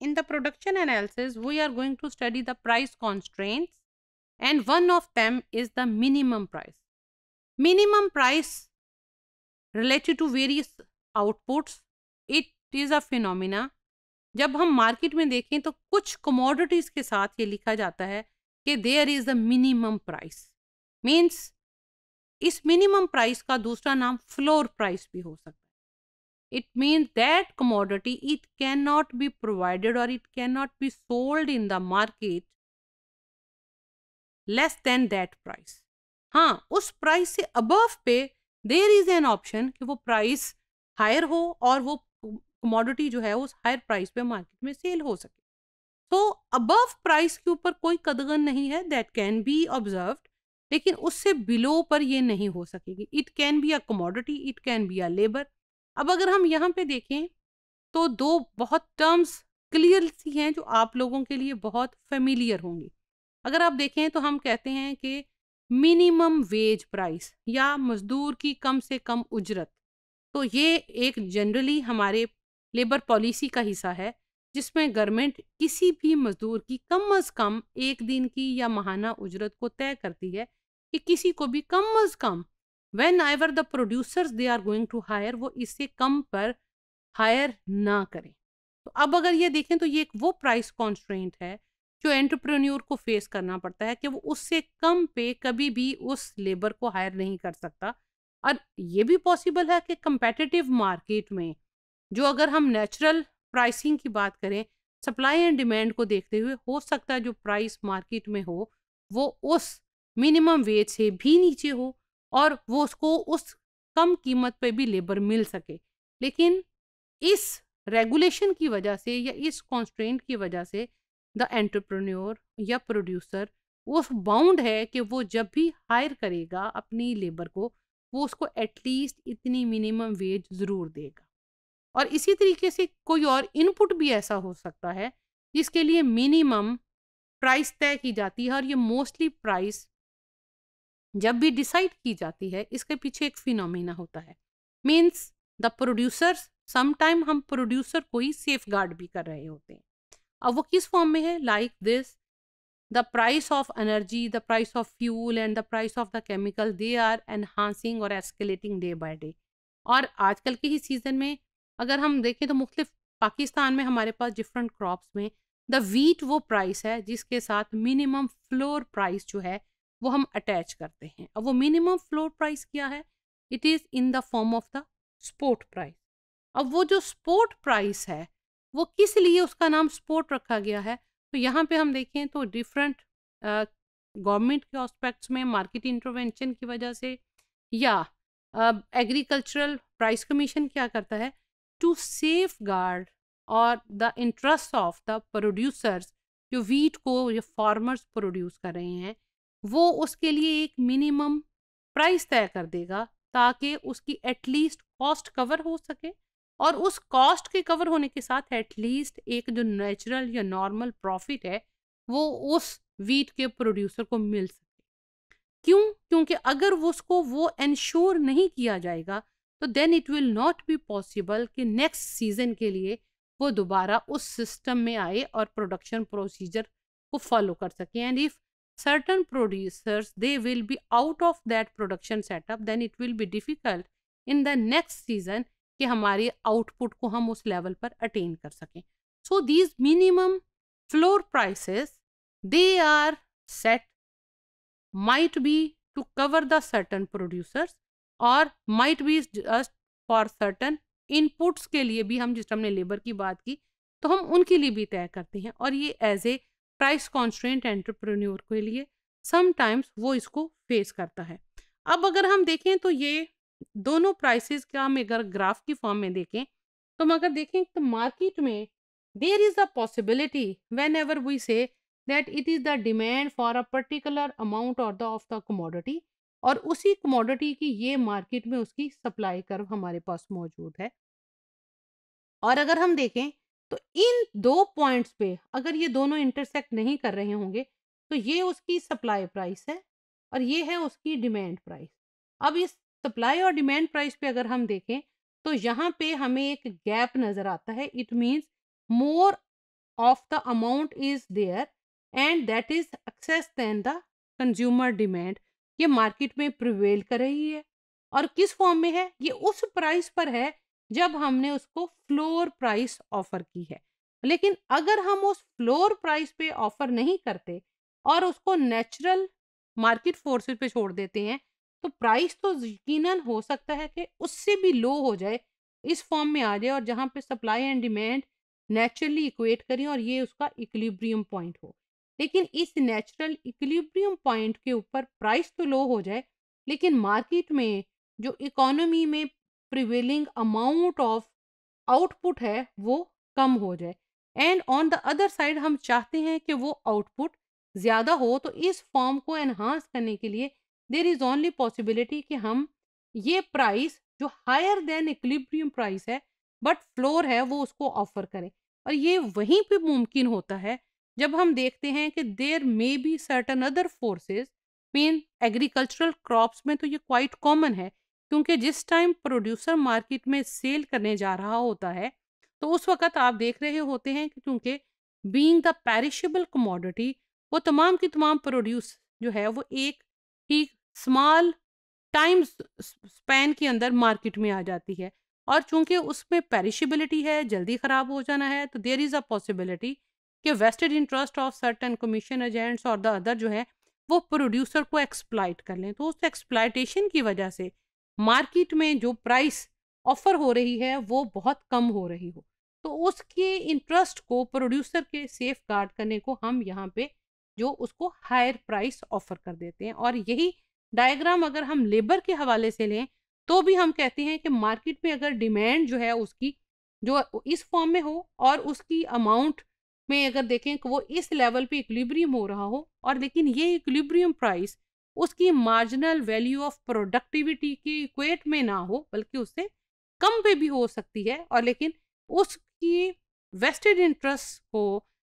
In the production analysis, we are going to study the price constraints and one of them is the minimum price. Minimum price related to various outputs, it is a phenomena. जब हम market में देखें तो कुछ commodities के साथ ये लिखा जाता है कि there is the minimum price means इस मिनिमम प्राइस का दूसरा नाम फ्लोर प्राइस भी हो सकता है it means that commodity it cannot be provided or it cannot be sold in the market less than that price हाँ उस प्राइस से अबव पे देर इज एन ऑप्शन कि वो प्राइस हायर हो और वो कमोडिटी जो है उस हायर प्राइस पे मार्केट में सेल हो सके तो अबव प्राइस के ऊपर कोई कदगन नहीं है दैट कैन बी ऑब्जर्व लेकिन उससे बिलो पर ये नहीं हो सकेगी it can be a commodity it can be a labour अब अगर हम यहाँ पे देखें तो दो बहुत टर्म्स क्लियर सी हैं जो आप लोगों के लिए बहुत फेमिलियर होंगी अगर आप देखें तो हम कहते हैं कि मिनिमम वेज प्राइस या मज़दूर की कम से कम उजरत तो ये एक जनरली हमारे लेबर पॉलिसी का हिस्सा है जिसमें गवर्नमेंट किसी भी मज़दूर की कम अज़ कम एक दिन की या माहाना उजरत को तय करती है कि किसी को भी कम अज़ कम whenever the producers they are going to hire वो इससे कम पर हायर ना करें तो अब अगर ये देखें तो ये एक वो प्राइस कॉन्स्ट्रेंट है जो एंटरप्रेन्योर को फेस करना पड़ता है कि वो उससे कम पे कभी भी उस लेबर को हायर नहीं कर सकता और ये भी पॉसिबल है कि कंपेटिटिव मार्केट में जो अगर हम नेचुरल प्राइसिंग की बात करें सप्लाई एंड डिमांड को देखते हुए हो सकता है जो प्राइस मार्केट में हो वो उस मिनिमम वेज से भी नीचे हो और वो उसको उस कम कीमत पे भी लेबर मिल सके लेकिन इस रेगुलेशन की वजह से या इस कॉन्स्ट्रेंट की वजह से द एंटरप्रेन्योर या प्रोड्यूसर वो बाउंड है कि वो जब भी हायर करेगा अपनी लेबर को वो उसको एटलीस्ट इतनी मिनिमम वेज ज़रूर देगा और इसी तरीके से कोई और इनपुट भी ऐसा हो सकता है जिसके लिए मिनिमम प्राइस तय की जाती है और ये मोस्टली प्राइस जब भी डिसाइड की जाती है इसके पीछे एक फिनोमेना होता है मीन्स द प्रोड्यूसर समटाइम हम प्रोड्यूसर को ही सेफ गार्ड भी कर रहे होते हैं अब वो किस फॉर्म में है like this the price of energy the price of fuel and the price of the chemical they are enhancing और एस्केलेटिंग डे बाई डे और आजकल के ही सीज़न में अगर हम देखें तो मुख्तफ पाकिस्तान में हमारे पास डिफरेंट क्रॉप्स में द वीट वो प्राइस है जिसके साथ मिनिमम फ्लोर प्राइस जो है वो हम अटैच करते हैं अब वो मिनिमम फ्लोर प्राइस क्या है it is in the form of the support price अब वो जो स्पोर्ट प्राइस है वो किस लिए उसका नाम स्पोर्ट रखा गया है तो यहाँ पे हम देखें तो डिफरेंट गवर्नमेंट के ऑस्पेक्ट्स में मार्केट इंटरवेंशन की वजह से या एग्रीकल्चरल प्राइस कमीशन क्या करता है टू सेफ गार्ड और the interest of the producers जो वीट को जो फार्मर्स प्रोड्यूस कर रहे हैं वो उसके लिए एक मिनिमम प्राइस तय कर देगा ताकि उसकी एटलीस्ट कॉस्ट कवर हो सके और उस कॉस्ट के कवर होने के साथ एटलीस्ट एक जो नेचुरल या नॉर्मल प्रॉफिट है वो उस वीट के प्रोड्यूसर को मिल सके क्यों क्योंकि अगर वो उसको वो इंश्योर नहीं किया जाएगा तो then it will not be possible कि नेक्स्ट सीजन के लिए वो दोबारा उस सिस्टम में आए और प्रोडक्शन प्रोसीजर को फॉलो कर सकें and if certain producers they will be out of that production setup then it will be difficult in the next season कि हमारे output को हम उस level पर attain कर सकें so these minimum floor prices they are set might be to cover the certain producers or might be just for certain inputs के लिए भी हम जिस हमने लेबर की बात की तो हम उनके लिए भी तय करते हैं और ये as a price constant entrepreneur के लिए समटाइम्स वो इसको फेस करता है अब अगर हम देखें तो ये दोनों प्राइसेस का हम अगर ग्राफ की फॉर्म में देखें तो हम अगर देखें तो मार्केट में there is the possibility whenever we say that it is the demand for a particular amount और द ऑफ द कमोडिटी और उसी कमोडिटी की ये मार्केट में उसकी सप्लाई कर्व हमारे पास मौजूद है और अगर हम देखें तो इन दो पॉइंट्स पे अगर ये दोनों इंटरसेक्ट नहीं कर रहे होंगे तो ये उसकी सप्लाई प्राइस है और ये है उसकी डिमांड प्राइस अब इस सप्लाई और डिमांड प्राइस पे अगर हम देखें तो यहाँ पे हमें एक गैप नज़र आता है it means more of the amount is there and that is excess than the consumer demand ये मार्केट में प्रिवेल कर रही है और किस फॉर्म में है ये उस प्राइस पर है जब हमने उसको फ्लोर प्राइस ऑफर की है लेकिन अगर हम उस फ्लोर प्राइस पे ऑफर नहीं करते और उसको नेचुरल मार्केट फोर्सेस पे छोड़ देते हैं तो प्राइस तो यकीन हो सकता है कि उससे भी लो हो जाए इस फॉर्म में आ जाए और जहाँ पे supply and demand naturally equate करें और ये उसका इक्लिब्रियम पॉइंट हो लेकिन इस नेचुरल इक्लिब्रियम पॉइंट के ऊपर प्राइस तो लो हो जाए लेकिन मार्केट में जो इकोनॉमी में प्रिवेलिंग अमाउंट ऑफ आउटपुट है वो कम हो जाए and on the other side हम चाहते हैं कि वो आउटपुट ज़्यादा हो तो इस फॉर्म को एनहांस करने के लिए देर इज़ ओनली पॉसिबिलिटी कि हम ये प्राइस जो हायर देन इक्लिब्रियम प्राइस है बट फ्लोर है वो उसको ऑफर करें और ये वहीं पे मुमकिन होता है जब हम देखते हैं कि there may be certain other forces mean agricultural crops में तो ये क्वाइट कॉमन है क्योंकि जिस टाइम प्रोड्यूसर मार्केट में सेल करने जा रहा होता है तो उस वक्त आप देख रहे होते हैं कि क्योंकि बींग द पैरिशेबल कमोडिटी वो तमाम की तमाम प्रोड्यूस जो है वो एक ही स्मॉल टाइम स्पैन के अंदर मार्केट में आ जाती है और चूंकि उसमें पेरिशिबिलिटी है जल्दी ख़राब हो जाना है तो देर इज़ अ पॉसिबिलिटी कि vested interest of certain commission agents और द अदर जो है वो प्रोड्यूसर को एक्सप्लाइट कर लें तो उस एक्सप्लाइटेशन की वजह से मार्केट में जो प्राइस ऑफर हो रही है वो बहुत कम हो रही हो तो उसके इंटरेस्ट को प्रोड्यूसर के सेफ गार्ड करने को हम यहाँ पे जो उसको हायर प्राइस ऑफर कर देते हैं और यही डायग्राम अगर हम लेबर के हवाले से लें तो भी हम कहते हैं कि मार्केट में अगर डिमांड जो है उसकी जो इस फॉर्म में हो और उसकी अमाउंट में अगर देखें कि वो इस लेवल पे इक्लिब्रियम हो रहा हो और लेकिन ये इक्लिब्रियम प्राइस उसकी मार्जिनल वैल्यू ऑफ प्रोडक्टिविटी की इक्वेट में ना हो बल्कि उससे कम पे भी हो सकती है और लेकिन उसकी वेस्टेड इंटरेस्ट को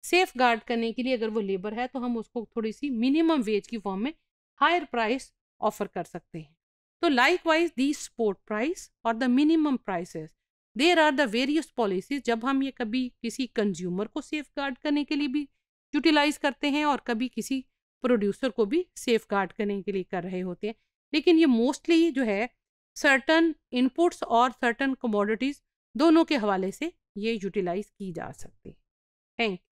सेफ गार्ड करने के लिए अगर वो लेबर है तो हम उसको थोड़ी सी मिनिमम वेज की फॉर्म में हायर प्राइस ऑफर कर सकते हैं तो likewise the support price और the minimum prices there are the various policies जब हम ये कभी किसी कंज्यूमर को सेफ गार्ड करने के लिए भी यूटिलाइज करते हैं और कभी किसी प्रोड्यूसर को भी सेफ गार्ड करने के लिए कर रहे होते हैं लेकिन ये मोस्टली जो है सर्टन इनपुट्स और सर्टन कमोडिटीज़ दोनों के हवाले से ये यूटिलाइज की जा सकती है थैंक